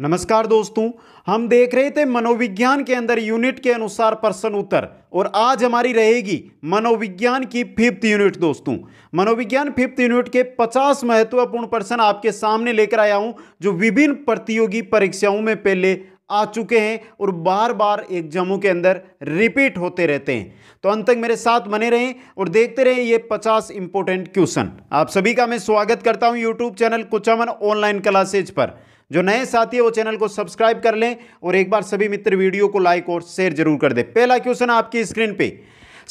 नमस्कार दोस्तों हम देख रहे थे मनोविज्ञान के अंदर यूनिट के अनुसार प्रश्न उत्तर और आज हमारी रहेगी मनोविज्ञान की फिफ्थ यूनिट दोस्तों मनोविज्ञान फिफ्थ यूनिट के 50 महत्वपूर्ण प्रश्न आपके सामने लेकर आया हूं जो विभिन्न प्रतियोगी परीक्षाओं में पहले आ चुके हैं और बार बार एग्जामों के अंदर रिपीट होते रहते हैं तो अंत तक मेरे साथ बने रहें और देखते रहें ये 50 इंपॉर्टेंट क्वेश्चन आप सभी का मैं स्वागत करता हूं YouTube channel Kuchaman online classes पर जो नए साथी है वो चैनल को सब्सक्राइब कर लें और एक बार सभी मित्र वीडियो को लाइक और शेयर जरूर कर दें पहला क्वेश्चन आपकी स्क्रीन पे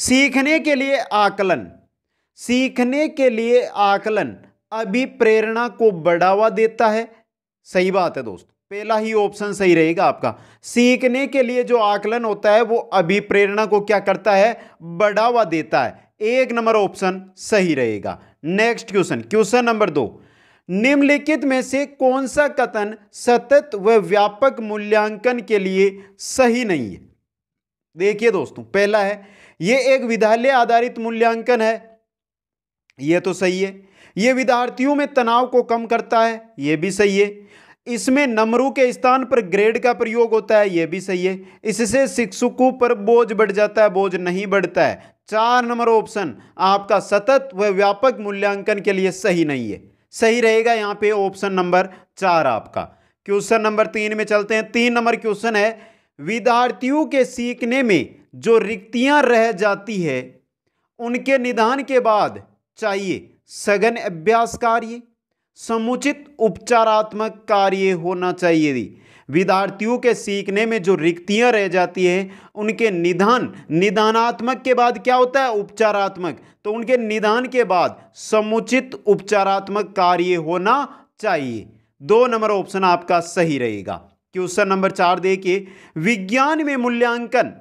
सीखने के लिए आकलन सीखने के लिए आकलन अभी प्रेरणा को बढ़ावा देता है सही बात है दोस्तों पहला ही ऑप्शन सही रहेगा आपका सीखने के लिए जो आकलन होता है वो अभी प्रेरणा को क्या करता है बढ़ावा देता है एक नंबर ऑप्शन सही रहेगा नेक्स्ट क्वेश्चन क्वेश्चन नंबर दो निम्नलिखित में से कौन सा कथन सतत व व्यापक मूल्यांकन के लिए सही नहीं है देखिए दोस्तों पहला है ये एक विद्यालय आधारित मूल्यांकन है यह तो सही है यह विद्यार्थियों में तनाव को कम करता है यह भी सही है इसमें नंबरों के स्थान पर ग्रेड का प्रयोग होता है यह भी सही है इससे शिक्षकों पर बोझ बढ़ जाता है बोझ नहीं बढ़ता है चार नंबर ऑप्शन आपका सतत व व्यापक मूल्यांकन के लिए सही नहीं है सही रहेगा यहाँ पे ऑप्शन नंबर चार आपका क्वेश्चन नंबर तीन में चलते हैं तीन नंबर क्वेश्चन है विद्यार्थियों के सीखने में जो रिक्तियां रह जाती है उनके निदान के बाद चाहिए सघन अभ्यास कार्य समुचित उपचारात्मक कार्य होना चाहिए विद्यार्थियों के सीखने में जो रिक्तियाँ रह जाती हैं उनके निधान निदानात्मक के बाद क्या होता है उपचारात्मक तो उनके निदान के बाद समुचित उपचारात्मक कार्य होना चाहिए दो नंबर ऑप्शन आपका सही रहेगा क्वेश्चन नंबर चार देखिए विज्ञान में मूल्यांकन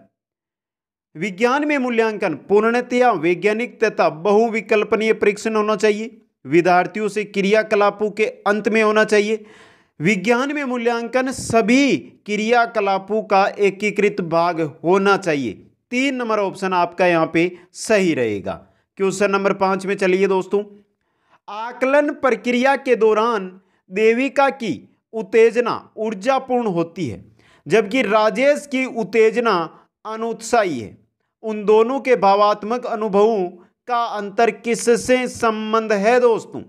विज्ञान में मूल्यांकन पूर्णतया वैज्ञानिक तथा बहुविकल्पनीय परीक्षण होना चाहिए विद्यार्थियों से क्रियाकलापों के अंत में होना चाहिए विज्ञान में मूल्यांकन सभी क्रियाकलापों का एकीकृत भाग होना चाहिए तीन नंबर ऑप्शन आपका यहाँ पे सही रहेगा क्वेश्चन नंबर पाँच में चलिए दोस्तों आकलन प्रक्रिया के दौरान देविका की उत्तेजना ऊर्जापूर्ण होती है जबकि राजेश की उत्तेजना अनुत्साही है उन दोनों के भावात्मक अनुभवों का अंतर किससे संबंध है दोस्तों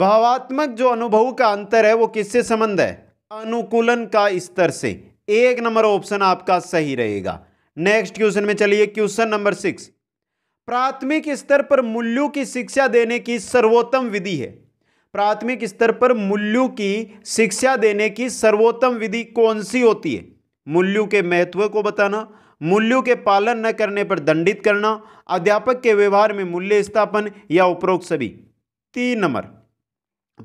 भावात्मक जो अनुभव का अंतर है वो किससे संबंध है अनुकूलन का स्तर से एक नंबर ऑप्शन आपका सही रहेगा नेक्स्ट क्वेश्चन में चलिए क्वेश्चन नंबर सिक्स प्राथमिक स्तर पर मूल्यों की शिक्षा देने की सर्वोत्तम विधि है प्राथमिक स्तर पर मूल्यों की शिक्षा देने की सर्वोत्तम विधि कौन सी होती है मूल्यों के महत्व को बताना मूल्यों के पालन न करने पर दंडित करना अध्यापक के व्यवहार में मूल्य स्थापन या उपरोक्त सभी तीन नंबर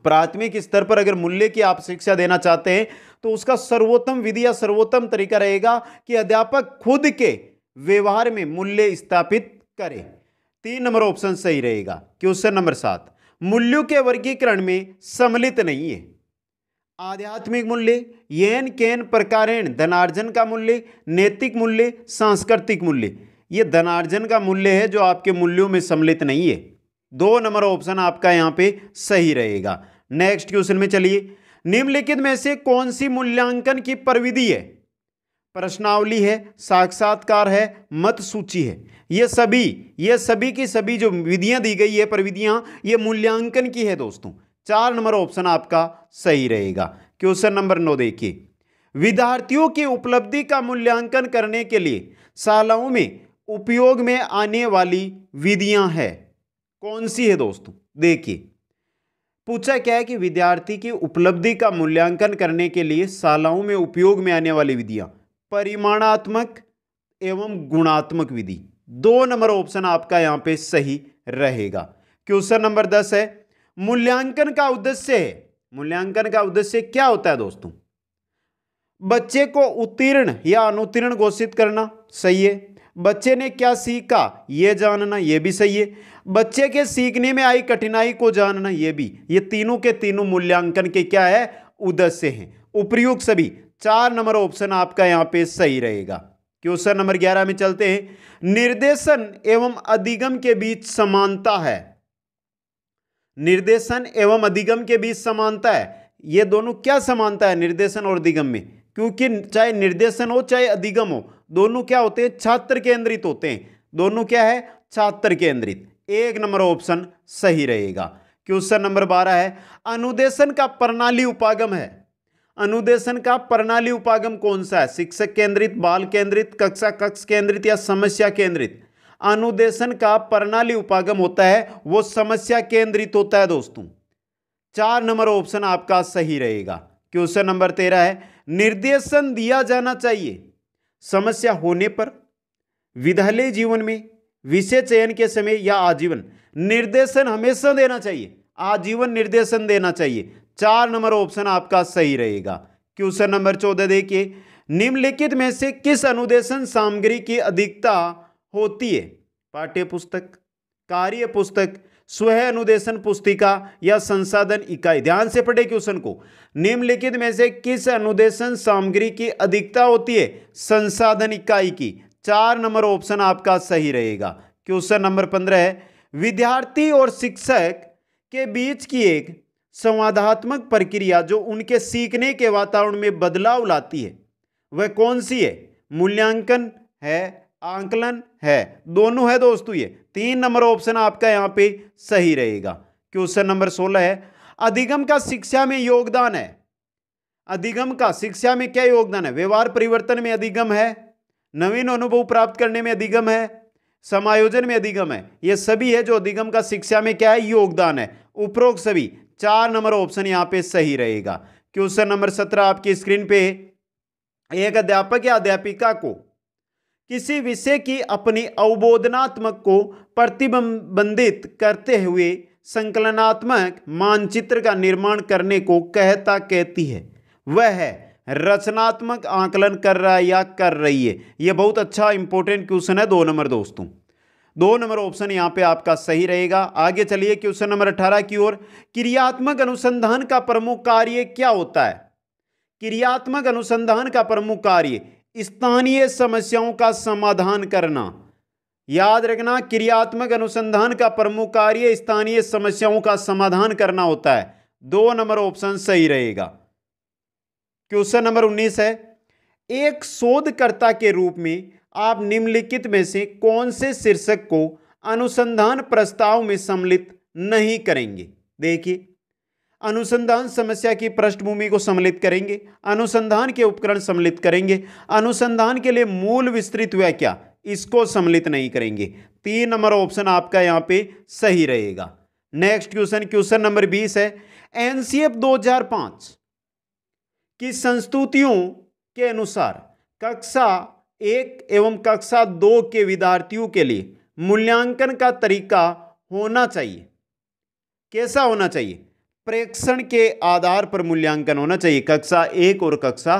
प्राथमिक स्तर पर अगर मूल्य की आप शिक्षा देना चाहते हैं तो उसका सर्वोत्तम विधि या सर्वोत्तम तरीका रहेगा कि अध्यापक खुद के व्यवहार में मूल्य स्थापित करें तीन नंबर ऑप्शन सही रहेगा क्वेश्चन नंबर सात मूल्यों के वर्गीकरण में सम्मिलित नहीं है आध्यात्मिक मूल्य येन केन प्रकारेण धनार्जन का मूल्य नैतिक मूल्य सांस्कृतिक मूल्य ये धनार्जन का मूल्य है जो आपके मूल्यों में सम्मिलित नहीं है दो नंबर ऑप्शन आपका यहाँ पे सही रहेगा नेक्स्ट क्वेश्चन में चलिए निम्नलिखित में से कौन सी मूल्यांकन की प्रविधि है प्रश्नावली है साक्षात्कार है मत सूची है ये सभी ये सभी की सभी जो विधियां दी गई है प्रविधियां ये मूल्यांकन की है दोस्तों चार नंबर ऑप्शन आपका सही रहेगा क्वेश्चन नंबर नौ देखिए विद्यार्थियों की उपलब्धि का मूल्यांकन करने के लिए शालाओं में उपयोग में आने वाली विधियां हैं कौन सी है दोस्तों देखिए पूछा क्या है कि विद्यार्थी की उपलब्धि का मूल्यांकन करने के लिए शालाओं में उपयोग में आने वाली विधियां परिमाणात्मक एवं गुणात्मक विधि दो नंबर ऑप्शन आपका यहां पे सही रहेगा क्वेश्चन नंबर दस है मूल्यांकन का उद्देश्य है मूल्यांकन का उद्देश्य क्या होता है दोस्तों बच्चे को उत्तीर्ण या अनुत्तीर्ण घोषित करना सही है बच्चे ने क्या सीखा यह जानना यह भी सही है बच्चे के सीखने में आई कठिनाई को जानना ये भी ये तीनों के तीनों मूल्यांकन के क्या है उद्देश्य हैं उपयुक्त सभी चार नंबर ऑप्शन आपका यहां पे सही रहेगा क्वेश्चन नंबर ग्यारह में चलते हैं निर्देशन एवं अधिगम के बीच समानता है निर्देशन एवं अधिगम के बीच समानता है ये दोनों क्या समानता है निर्देशन और अधिगम में क्योंकि चाहे निर्देशन हो चाहे अधिगम हो दोनों क्या होते हैं छात्र केंद्रित होते हैं दोनों क्या है छात्र केंद्रित एक नंबर ऑप्शन सही रहेगा क्वेश्चन नंबर बारह है अनुदेशन का प्रणाली उपागम है अनुदेशन का प्रणाली उपागम कौन सा है शिक्षक केंद्रित बाल केंद्रित कक्षा कक्ष केंद्रित या समस्या केंद्रित अनुदेशन का प्रणाली उपागम होता है वो समस्या केंद्रित होता है दोस्तों चार नंबर ऑप्शन आपका सही रहेगा क्वेश्चन नंबर तेरह है निर्देशन दिया जाना चाहिए समस्या होने पर विद्यालय जीवन में विषय चयन के समय या आजीवन निर्देशन हमेशा देना चाहिए आजीवन निर्देशन देना चाहिए चार नंबर ऑप्शन आपका सही रहेगा क्वेश्चन नंबर चौदह देखिए निम्नलिखित में से किस अनुदेशन सामग्री की अधिकता होती है पाठ्य पुस्तक कार्य पुस्तक स्वयं अनुदेशन पुस्तिका या संसाधन इकाई ध्यान से पढ़े क्वेश्चन को निम्नलिखित में से किस अनुदेशन सामग्री की अधिकता होती है संसाधन इकाई की चार नंबर ऑप्शन आपका सही रहेगा क्वेश्चन नंबर पंद्रह है विद्यार्थी और शिक्षक के बीच की एक संवादात्मक प्रक्रिया जो उनके सीखने के वातावरण में बदलाव लाती है वह कौन सी है मूल्यांकन है आंकलन है दोनों है दोस्तों ये तीन नंबर ऑप्शन आपका यहाँ पे सही रहेगा क्वेश्चन नंबर सोलह है अधिगम का शिक्षा में योगदान है अधिगम का शिक्षा में क्या योगदान है व्यवहार परिवर्तन में अधिगम है नवीन अनुभव प्राप्त करने में अधिगम है समायोजन में अधिगम है ये सभी है जो अधिगम का शिक्षा में क्या है योगदान है उपरोक्त सभी चार नंबर ऑप्शन यहाँ पे सही रहेगा क्वेश्चन नंबर सत्रह आपकी स्क्रीन पे एक अध्यापक या अध्यापिका को किसी विषय की अपनी अवबोधनात्मक को प्रतिबंधित करते हुए संकलनात्मक मानचित्र का निर्माण करने को कहता कहती है वह है रचनात्मक आंकलन कर रहा है या कर रही है ये बहुत अच्छा इंपॉर्टेंट क्वेश्चन है दो नंबर दोस्तों दो नंबर ऑप्शन यहाँ पे आपका सही रहेगा आगे चलिए क्वेश्चन नंबर अठारह की ओर क्रियात्मक अनुसंधान का प्रमुख कार्य क्या होता है क्रियात्मक अनुसंधान का प्रमुख कार्य स्थानीय समस्याओं का समाधान करना याद रखना क्रियात्मक अनुसंधान का प्रमुख कार्य स्थानीय समस्याओं का समाधान करना होता है दो नंबर ऑप्शन सही रहेगा क्वेश्चन नंबर 19 है एक शोधकर्ता के रूप में आप निम्नलिखित में से कौन से शीर्षक को अनुसंधान प्रस्ताव में सम्मिलित नहीं करेंगे देखिए अनुसंधान समस्या की पृष्ठभूमि को सम्मिलित करेंगे अनुसंधान के उपकरण सम्मिलित करेंगे अनुसंधान के लिए मूल विस्तृत हुआ क्या इसको सम्मिलित नहीं करेंगे तीन नंबर ऑप्शन आपका यहां पे सही रहेगा नेक्स्ट क्वेश्चन क्वेश्चन नंबर बीस है एनसीएफ पांच कि संस्तुतियों के अनुसार कक्षा एक एवं कक्षा दो के विद्यार्थियों के लिए मूल्यांकन का तरीका होना चाहिए कैसा होना चाहिए प्रेक्षण के आधार पर मूल्यांकन होना चाहिए कक्षा एक और कक्षा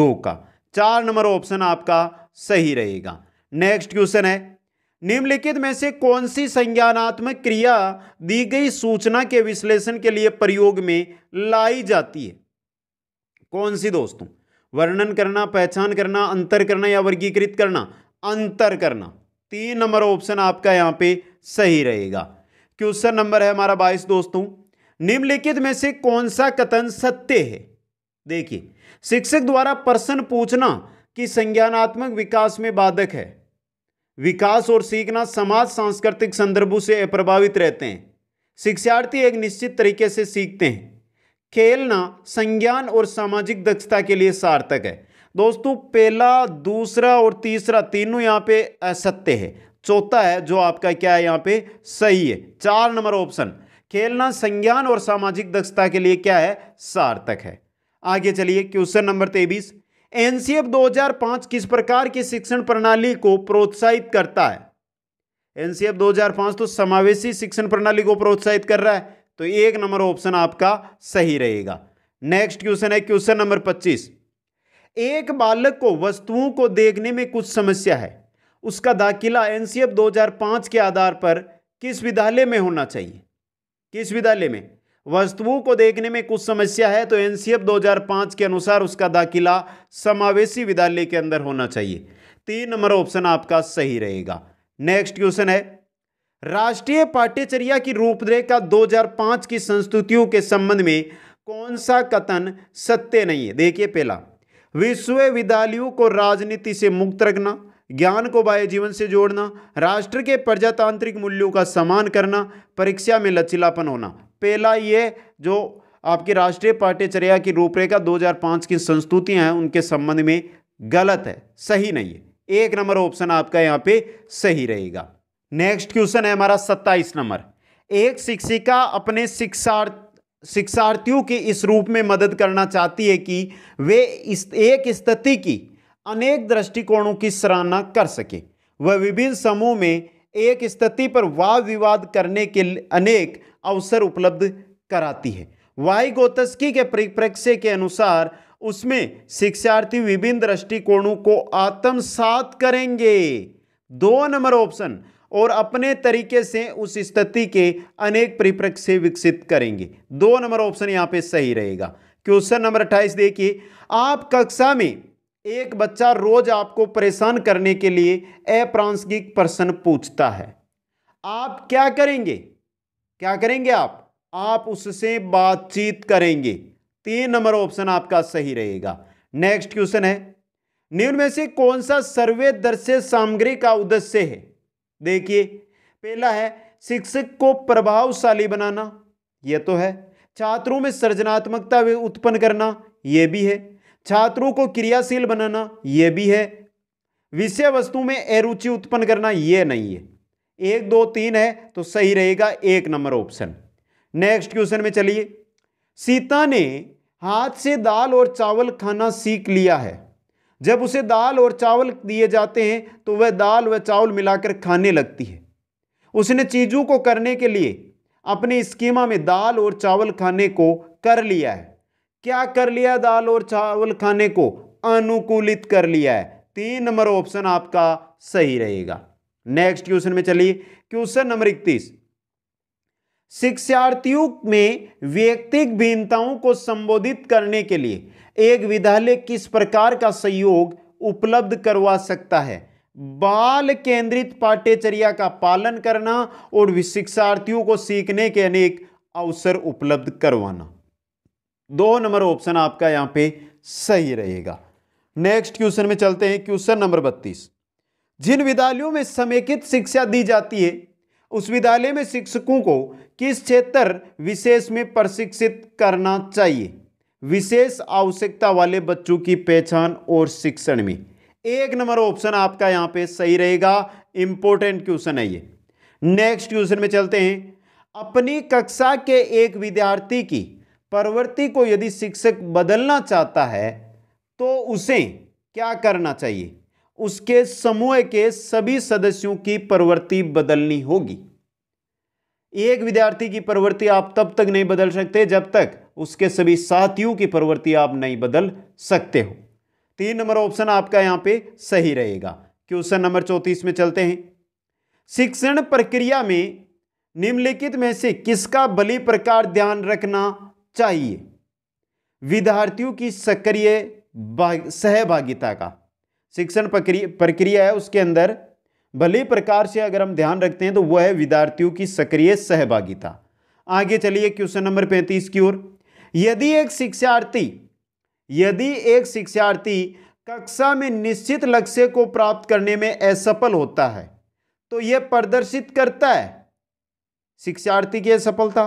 दो का चार नंबर ऑप्शन आपका सही रहेगा नेक्स्ट क्वेश्चन है निम्नलिखित में से कौन सी संज्ञानात्मक क्रिया दी गई सूचना के विश्लेषण के लिए प्रयोग में लाई जाती है कौन सी दोस्तों वर्णन करना पहचान करना अंतर करना या वर्गीकृत करना अंतर करना तीन नंबर ऑप्शन आपका यहाँ पे सही रहेगा क्वेश्चन नंबर है हमारा बाईस दोस्तों निम्नलिखित में से कौन सा कथन सत्य है देखिए शिक्षक द्वारा प्रश्न पूछना कि संज्ञानात्मक विकास में बाधक है विकास और सीखना समाज सांस्कृतिक संदर्भों से प्रभावित रहते हैं शिक्षार्थी एक निश्चित तरीके से सीखते हैं खेलना संज्ञान और सामाजिक दक्षता के लिए सार्थक है दोस्तों पहला दूसरा और तीसरा तीनों यहाँ पे असत्य है चौथा है जो आपका क्या है यहाँ पे सही है चार नंबर ऑप्शन खेलना संज्ञान और सामाजिक दक्षता के लिए क्या है सार्थक है आगे चलिए क्वेश्चन नंबर तेईस एनसीएफ 2005 किस प्रकार की शिक्षण प्रणाली को प्रोत्साहित करता है एनसीएफ 2005 तो समावेशी शिक्षण प्रणाली को प्रोत्साहित कर रहा है तो एक नंबर ऑप्शन आपका सही रहेगा नेक्स्ट क्वेश्चन है क्वेश्चन नंबर पच्चीस एक बालक को वस्तुओं को देखने में कुछ समस्या है उसका दाखिला एनसीएफ 2005 के आधार पर किस विद्यालय में होना चाहिए किस विद्यालय में वस्तुओं को देखने में कुछ समस्या है तो एनसीएफ 2005 के अनुसार उसका दाखिला समावेशी विद्यालय के अंदर होना चाहिए तीन नंबर ऑप्शन आपका सही रहेगा नेक्स्ट क्वेश्चन है राष्ट्रीय पाठ्यचर्या की रूपरेखा 2005 की संस्तुतियों के संबंध में कौन सा कथन सत्य नहीं है देखिए पहला विश्वविद्यालयों को राजनीति से मुक्त रखना ज्ञान को बाह्य जीवन से जोड़ना राष्ट्र के प्रजातांत्रिक मूल्यों का सम्मान करना परीक्षा में लचीलापन होना पहला ये जो आपकी राष्ट्रीय पाठ्यचर्या की रूपरेखा 2005 की संस्तुतियां हैं उनके संबंध में गलत है सही नहीं है एक नंबर ऑप्शन आपका यहाँ पे सही रहेगा नेक्स्ट क्वेश्चन है हमारा सत्ताईस नंबर एक शिक्षिका अपने शिक्षार्थ शिक्षार्थियों की इस रूप में मदद करना चाहती है कि वे इस एक स्थिति की अनेक दृष्टिकोणों की सराहना कर सके वह विभिन्न समूह में एक स्थिति पर वाद विवाद करने के अनेक अवसर उपलब्ध कराती है वाई गोतस्की के परिप्रेक्ष्य के अनुसार उसमें शिक्षार्थी विभिन्न दृष्टिकोणों को आत्मसात करेंगे दो नंबर ऑप्शन और अपने तरीके से उस स्थिति के अनेक परिप्रेक्ष्य से विकसित करेंगे दो नंबर ऑप्शन यहाँ पे सही रहेगा क्वेश्चन नंबर अट्ठाईस देखिए आप कक्षा में एक बच्चा रोज आपको परेशान करने के लिए अप्रांसगिक प्रश्न पूछता है आप क्या करेंगे क्या करेंगे आप आप उससे बातचीत करेंगे तीन नंबर ऑप्शन आपका सही रहेगा नेक्स्ट क्वेश्चन है निम्न में से कौन सा सर्वे दर्शे सामग्री का उद्देश्य है देखिए पहला है शिक्षक को प्रभावशाली बनाना यह तो है छात्रों में सृजनात्मकता उत्पन्न करना यह भी है छात्रों को क्रियाशील बनाना यह भी है विषय वस्तु में अरुचि उत्पन्न करना यह नहीं है एक दो तीन है तो सही रहेगा एक नंबर ऑप्शन नेक्स्ट क्वेश्चन में चलिए सीता ने हाथ से दाल और चावल खाना सीख लिया है जब उसे दाल और चावल दिए जाते हैं तो वह दाल व चावल मिलाकर खाने लगती है उसने चीज़ों को करने के लिए अपने स्कीमा में दाल और चावल खाने को कर लिया है क्या कर लिया दाल और चावल खाने को अनुकूलित कर लिया है तीन नंबर ऑप्शन आपका सही रहेगा नेक्स्ट क्वेश्चन में चलिए क्वेश्चन नंबर इकतीस शिक्षार्थियों में व्यक्तिक भिन्नताओं को संबोधित करने के लिए एक विद्यालय किस प्रकार का सहयोग उपलब्ध करवा सकता है बाल केंद्रित पाठ्यचर्या का पालन करना और शिक्षार्थियों को सीखने के अनेक अवसर उपलब्ध करवाना दो नंबर ऑप्शन आपका यहां पे सही रहेगा नेक्स्ट क्वेश्चन में चलते हैं क्वेश्चन नंबर बत्तीस जिन विद्यालयों में समेकित शिक्षा दी जाती है उस विद्यालय में शिक्षकों को किस क्षेत्र विशेष में प्रशिक्षित करना चाहिए विशेष आवश्यकता वाले बच्चों की पहचान और शिक्षण में एक नंबर ऑप्शन आपका यहां पे सही रहेगा इंपॉर्टेंट क्वेश्चन है ये नेक्स्ट क्वेश्चन में चलते हैं अपनी कक्षा के एक विद्यार्थी की प्रवृत्ति को यदि शिक्षक बदलना चाहता है तो उसे क्या करना चाहिए उसके समूह के सभी सदस्यों की प्रवृत्ति बदलनी होगी एक विद्यार्थी की प्रवृत्ति आप तब तक नहीं बदल सकते जब तक उसके सभी साथियों की प्रवृत्ति आप नहीं बदल सकते हो तीन नंबर ऑप्शन आपका यहां पे सही रहेगा क्वेश्चन नंबर चौंतीस में चलते हैं शिक्षण प्रक्रिया में निम्नलिखित में से किसका बलि प्रकार ध्यान रखना चाहिए विद्यार्थियों की सक्रिय सहभागिता का शिक्षण प्रक्रिया है उसके अंदर भले प्रकार से अगर हम ध्यान रखते हैं तो वह है विद्यार्थियों की सक्रिय सहभागिता आगे चलिए क्वेश्चन नंबर पैंतीस की ओर यदि एक शिक्षार्थी यदि एक शिक्षार्थी कक्षा में निश्चित लक्ष्य को प्राप्त करने में असफल होता है तो यह प्रदर्शित करता है शिक्षार्थी की असफलता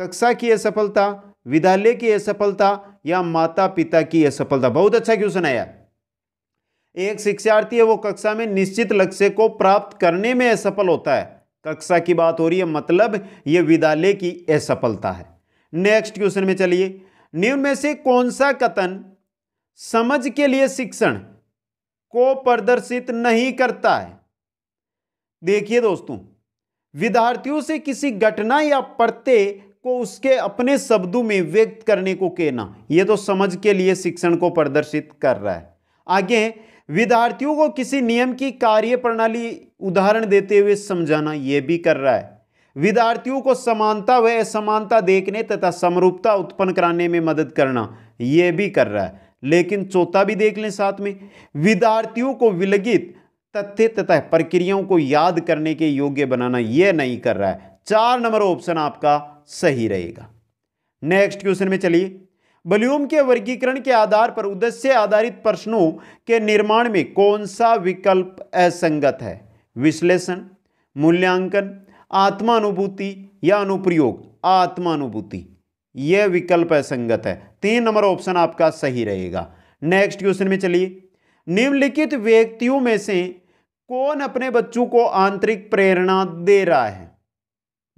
कक्षा की असफलता विद्यालय की असफलता या माता पिता की असफलता बहुत अच्छा क्वेश्चन आया एक शिक्षार्थी है वो कक्षा में निश्चित लक्ष्य को प्राप्त करने में असफल होता है कक्षा की बात हो रही है मतलब ये विद्यालय की असफलता है नेक्स्ट क्वेश्चन में चलिए निम्न में से कौन सा कथन समझ के लिए शिक्षण को प्रदर्शित नहीं करता है देखिए दोस्तों विद्यार्थियों से किसी घटना या प्रत्यय को उसके अपने शब्दों में व्यक्त करने को कहना ये तो समझ के लिए शिक्षण को प्रदर्शित कर रहा है आगे विद्यार्थियों को किसी नियम की कार्य प्रणाली उदाहरण देते हुए समझाना यह भी कर रहा है विद्यार्थियों को समानता व असमानता देखने तथा समरूपता उत्पन्न कराने में मदद करना यह भी कर रहा है लेकिन चौथा भी देख लें साथ में विद्यार्थियों को विलगित तथ्य तथा प्रक्रियाओं को याद करने के योग्य बनाना यह नहीं कर रहा है चार नंबर ऑप्शन आपका सही रहेगा नेक्स्ट क्वेश्चन में चलिए बल्यूम के वर्गीकरण के आधार पर उद्देश्य आधारित प्रश्नों के निर्माण में कौन सा विकल्प असंगत है विश्लेषण मूल्यांकन आत्मानुभूति या अनुप्रयोग आत्मानुभूति यह विकल्प असंगत है तीन नंबर ऑप्शन आपका सही रहेगा नेक्स्ट क्वेश्चन में चलिए निम्नलिखित व्यक्तियों में से कौन अपने बच्चों को आंतरिक प्रेरणा दे रहा है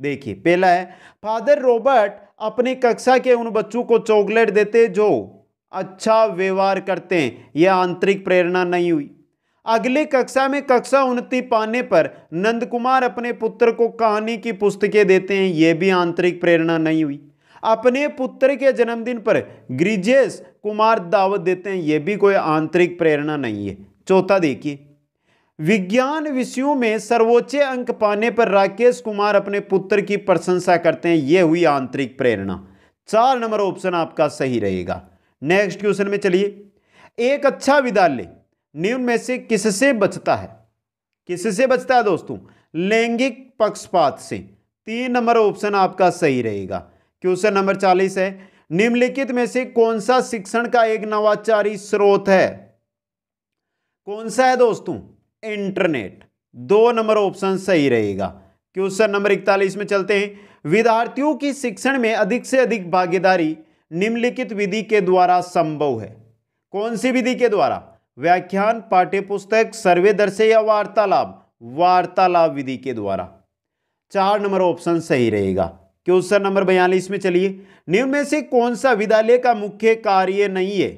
देखिए पहला है फादर रॉबर्ट अपनी कक्षा के उन बच्चों को चॉकलेट देते जो अच्छा व्यवहार करते हैं यह आंतरिक प्रेरणा नहीं हुई अगली कक्षा में कक्षा उन्नति पाने पर नंद कुमार अपने पुत्र को कहानी की पुस्तकें देते हैं ये भी आंतरिक प्रेरणा नहीं हुई अपने पुत्र के जन्मदिन पर ग्रिजेश कुमार दावत देते हैं यह भी कोई आंतरिक प्रेरणा नहीं है चौथा देखिए विज्ञान विषयों में सर्वोच्च अंक पाने पर राकेश कुमार अपने पुत्र की प्रशंसा करते हैं यह हुई आंतरिक प्रेरणा चार नंबर ऑप्शन आपका सही रहेगा नेक्स्ट क्वेश्चन में चलिए एक अच्छा विद्यालय निम्न में से किससे बचता है किससे बचता है दोस्तों लैंगिक पक्षपात से तीन नंबर ऑप्शन आपका सही रहेगा क्वेश्चन नंबर चालीस है निम्नलिखित में से कौन सा शिक्षण का एक नवाचारी स्रोत है कौन सा है दोस्तों इंटरनेट दो नंबर ऑप्शन सही रहेगा क्वेश्चन नंबर इकतालीस में चलते हैं विद्यार्थियों की शिक्षण में अधिक से अधिक भागीदारी निम्नलिखित विधि के द्वारा संभव है कौन सी विधि के द्वारा व्याख्यान पाठ्यपुस्तक सर्वे दर्शे या वार्तालाप वार्तालाप विधि के द्वारा चार नंबर ऑप्शन सही रहेगा क्वेश्चन नंबर बयालीस में चलिए निम्न में से कौन सा विद्यालय का मुख्य कार्य नहीं है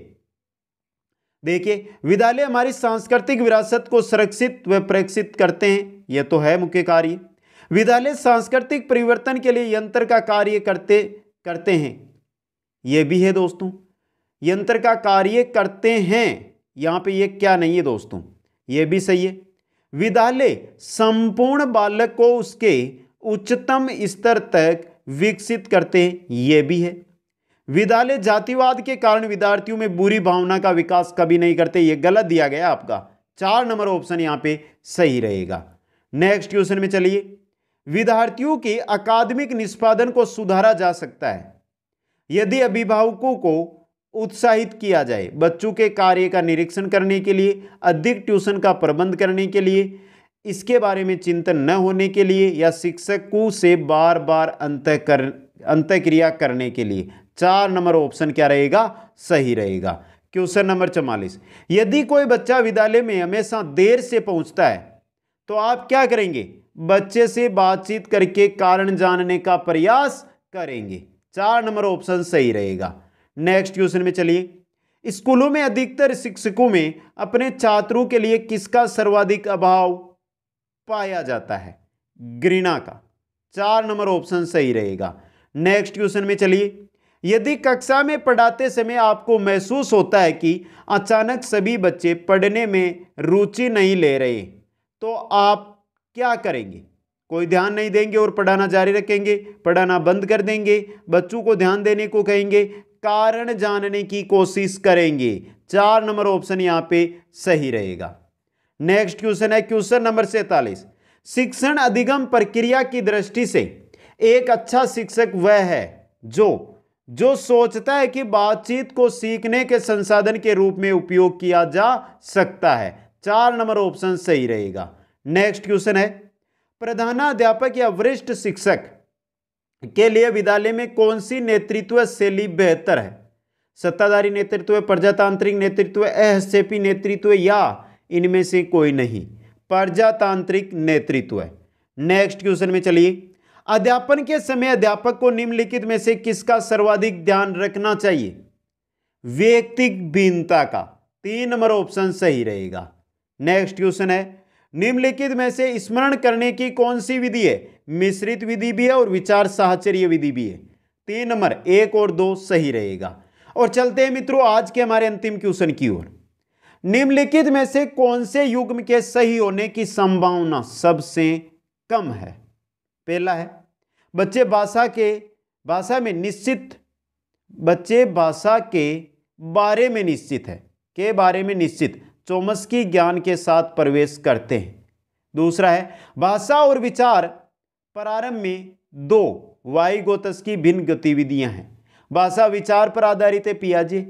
देखिए विद्यालय हमारी सांस्कृतिक विरासत को सुरक्षित व प्रेक्षित करते हैं यह तो है मुख्य कार्य विद्यालय सांस्कृतिक परिवर्तन के लिए यंत्र का कार्य करते करते हैं यह भी है दोस्तों यंत्र का कार्य करते हैं यहाँ पे ये क्या नहीं है दोस्तों ये भी सही है विद्यालय संपूर्ण बालक को उसके उच्चतम स्तर तक विकसित करते ये भी है विद्यालय जातिवाद के कारण विद्यार्थियों में बुरी भावना का विकास कभी नहीं करते ये गलत दिया गया आपका चार नंबर ऑप्शन यहाँ पे सही रहेगा नेक्स्ट क्वेश्चन में चलिए विद्यार्थियों के अकादमिक निष्पादन को सुधारा जा सकता है यदि अभिभावकों को उत्साहित किया जाए बच्चों के कार्य का निरीक्षण करने के लिए अधिक ट्यूशन का प्रबंध करने के लिए इसके बारे में चिंतन न होने के लिए या शिक्षकों से बार बार अंत कर अंतक्रिया करने के लिए चार नंबर ऑप्शन क्या रहेगा सही रहेगा क्वेश्चन नंबर चौवालीस यदि कोई बच्चा विद्यालय में हमेशा देर से पहुंचता है तो आप क्या करेंगे बच्चे से बातचीत करके कारण जानने का प्रयास करेंगे चार नंबर ऑप्शन सही रहेगा नेक्स्ट क्वेश्चन में चलिए स्कूलों में अधिकतर शिक्षकों में अपने छात्रों के लिए किसका सर्वाधिक अभाव पाया जाता है घृणा का चार नंबर ऑप्शन सही रहेगा नेक्स्ट क्वेश्चन में चलिए यदि कक्षा में पढ़ाते समय आपको महसूस होता है कि अचानक सभी बच्चे पढ़ने में रुचि नहीं ले रहे तो आप क्या करेंगे कोई ध्यान नहीं देंगे और पढ़ाना जारी रखेंगे पढ़ाना बंद कर देंगे बच्चों को ध्यान देने को कहेंगे कारण जानने की कोशिश करेंगे चार नंबर ऑप्शन यहां पे सही रहेगा नेक्स्ट क्वेश्चन है क्वेश्चन नंबर सैतालीस शिक्षण अधिगम प्रक्रिया की दृष्टि से एक अच्छा शिक्षक वह है जो जो सोचता है कि बातचीत को सीखने के संसाधन के रूप में उपयोग किया जा सकता है चार नंबर ऑप्शन सही रहेगा नेक्स्ट क्वेश्चन है प्रधानाध्यापक या वरिष्ठ शिक्षक के लिए विद्यालय में कौन सी नेतृत्व शैली बेहतर है सत्ताधारी नेतृत्व प्रजातांत्रिक नेतृत्व एहसेपी नेतृत्व या इनमें से कोई नहीं प्रजातांत्रिक नेतृत्व नेक्स्ट क्वेश्चन में चलिए अध्यापन के समय अध्यापक को निम्नलिखित में से किसका सर्वाधिक ध्यान रखना चाहिए व्यक्तिक भिन्नता का तीन नंबर ऑप्शन सही रहेगा नेक्स्ट क्वेश्चन है निम्नलिखित में से स्मरण करने की कौन सी विधि है मिश्रित विधि भी है और विचार साहचर्य विधि भी है तीन तो नंबर एक और दो सही रहेगा और चलते हैं मित्रों आज के हमारे अंतिम क्वेश्चन की ओर निम्नलिखित में से कौन से युग्म के सही होने की संभावना सबसे कम है पहला है बच्चे भाषा के भाषा में निश्चित बच्चे भाषा के बारे में निश्चित है के बारे में निश्चित चौमस्की ज्ञान के साथ प्रवेश करते हैं दूसरा है भाषा और विचार प्रारंभ में दो वायुगोतस की भिन्न गतिविधियां हैं भाषा विचार पर आधारित है पियाजे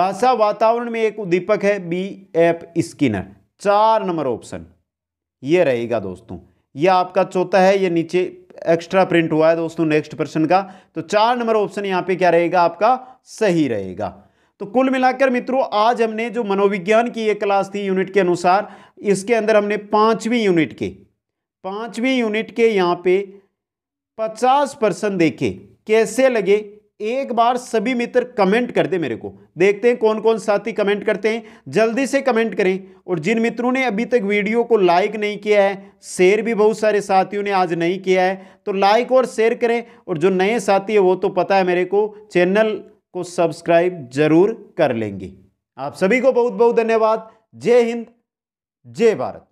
भाषा वातावरण में एक उद्दीपक है बी एफ स्किनर चार नंबर ऑप्शन ये रहेगा दोस्तों ये आपका चौथा है ये नीचे एक्स्ट्रा प्रिंट हुआ है दोस्तों नेक्स्ट प्रश्न का तो चार नंबर ऑप्शन यहाँ पे क्या रहेगा आपका सही रहेगा तो कुल मिलाकर मित्रों आज हमने जो मनोविज्ञान की ये क्लास थी यूनिट के अनुसार इसके अंदर हमने पांचवीं यूनिट के पांचवीं यूनिट के यहाँ पे पचास परसेंट देखे कैसे लगे एक बार सभी मित्र कमेंट कर दे मेरे को देखते हैं कौन कौन साथी कमेंट करते हैं जल्दी से कमेंट करें और जिन मित्रों ने अभी तक वीडियो को लाइक नहीं किया है शेयर भी बहुत सारे साथियों ने आज नहीं किया है तो लाइक और शेयर करें और जो नए साथी है वो तो पता है मेरे को चैनल को सब्सक्राइब जरूर कर लेंगे आप सभी को बहुत बहुत धन्यवाद जय हिंद जय भारत